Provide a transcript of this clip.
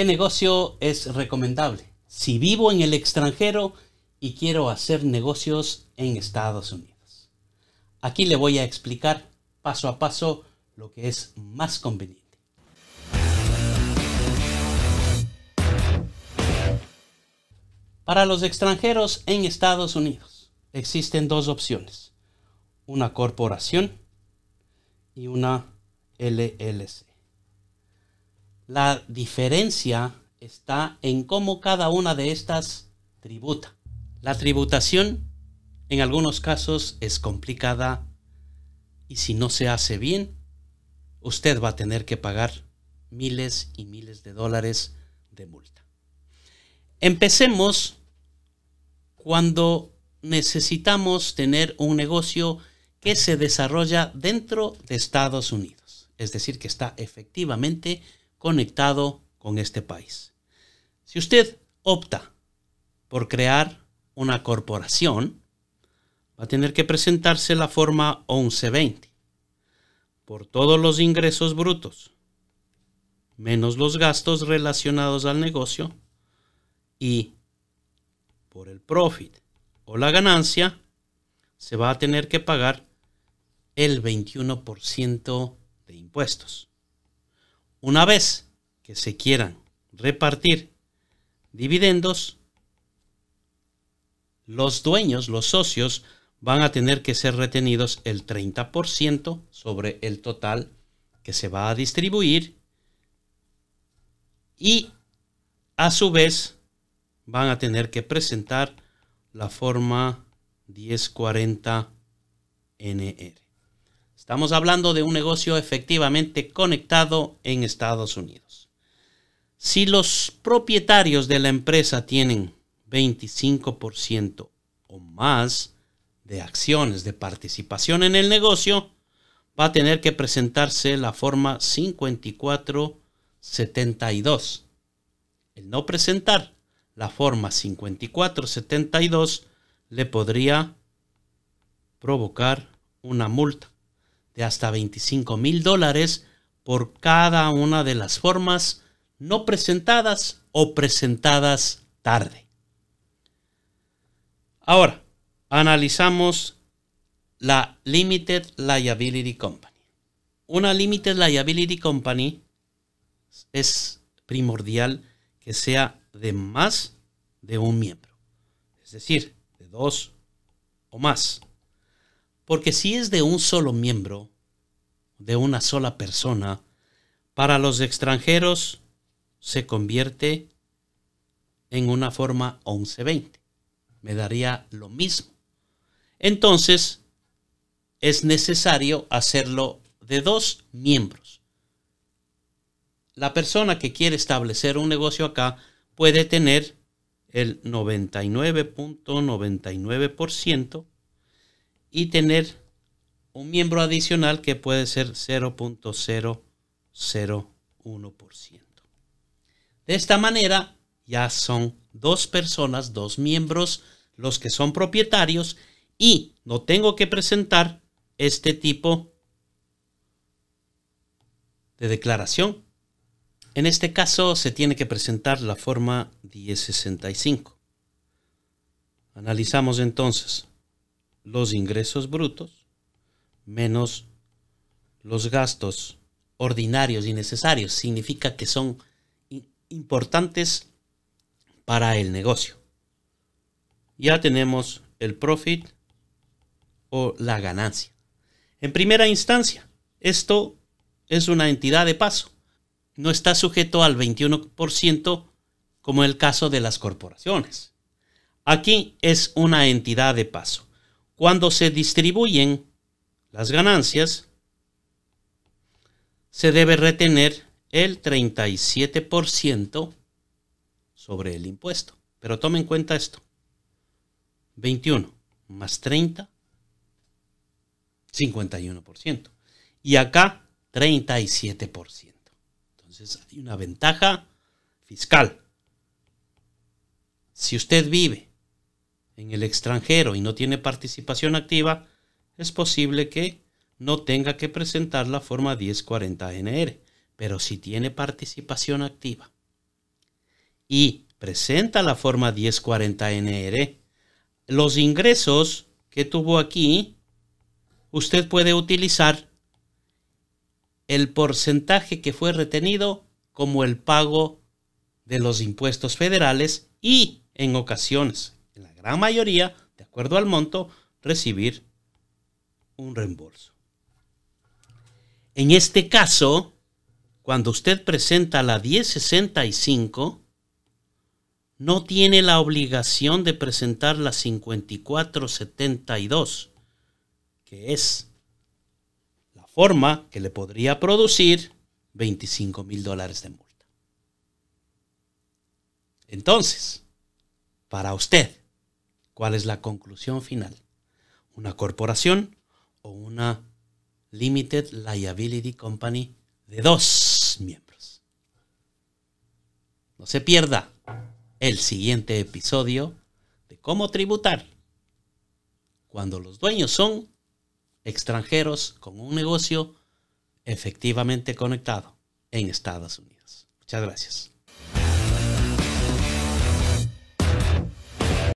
¿Qué negocio es recomendable? Si vivo en el extranjero y quiero hacer negocios en Estados Unidos. Aquí le voy a explicar paso a paso lo que es más conveniente. Para los extranjeros en Estados Unidos existen dos opciones, una corporación y una LLC. La diferencia está en cómo cada una de estas tributa. La tributación en algunos casos es complicada y si no se hace bien, usted va a tener que pagar miles y miles de dólares de multa. Empecemos cuando necesitamos tener un negocio que se desarrolla dentro de Estados Unidos, es decir, que está efectivamente conectado con este país. Si usted opta por crear una corporación, va a tener que presentarse la forma 1120 por todos los ingresos brutos, menos los gastos relacionados al negocio y por el profit o la ganancia, se va a tener que pagar el 21% de impuestos. Una vez que se quieran repartir dividendos, los dueños, los socios, van a tener que ser retenidos el 30% sobre el total que se va a distribuir y a su vez van a tener que presentar la forma 1040 NR. Estamos hablando de un negocio efectivamente conectado en Estados Unidos. Si los propietarios de la empresa tienen 25% o más de acciones de participación en el negocio, va a tener que presentarse la forma 5472. El no presentar la forma 5472 le podría provocar una multa de hasta 25 mil dólares por cada una de las formas no presentadas o presentadas tarde. Ahora, analizamos la Limited Liability Company. Una Limited Liability Company es primordial que sea de más de un miembro, es decir, de dos o más. Porque si es de un solo miembro, de una sola persona, para los extranjeros se convierte en una forma 1120. Me daría lo mismo. Entonces, es necesario hacerlo de dos miembros. La persona que quiere establecer un negocio acá puede tener el 99.99% y tener un miembro adicional que puede ser 0.001%. De esta manera, ya son dos personas, dos miembros, los que son propietarios y no tengo que presentar este tipo de declaración. En este caso se tiene que presentar la forma 1065. Analizamos entonces los ingresos brutos menos los gastos ordinarios y necesarios. Significa que son importantes para el negocio. Ya tenemos el profit o la ganancia. En primera instancia, esto es una entidad de paso. No está sujeto al 21% como el caso de las corporaciones. Aquí es una entidad de paso. Cuando se distribuyen las ganancias, se debe retener el 37% sobre el impuesto. Pero tome en cuenta esto. 21 más 30, 51%. Y acá 37%. Entonces hay una ventaja fiscal. Si usted vive en el extranjero y no tiene participación activa, es posible que no tenga que presentar la forma 1040NR, pero si tiene participación activa y presenta la forma 1040NR, los ingresos que tuvo aquí, usted puede utilizar el porcentaje que fue retenido como el pago de los impuestos federales y en ocasiones gran mayoría, de acuerdo al monto, recibir un reembolso. En este caso, cuando usted presenta la 1065, no tiene la obligación de presentar la 5472, que es la forma que le podría producir 25 mil dólares de multa. Entonces, para usted, ¿Cuál es la conclusión final? Una corporación o una Limited Liability Company de dos miembros. No se pierda el siguiente episodio de cómo tributar cuando los dueños son extranjeros con un negocio efectivamente conectado en Estados Unidos. Muchas gracias.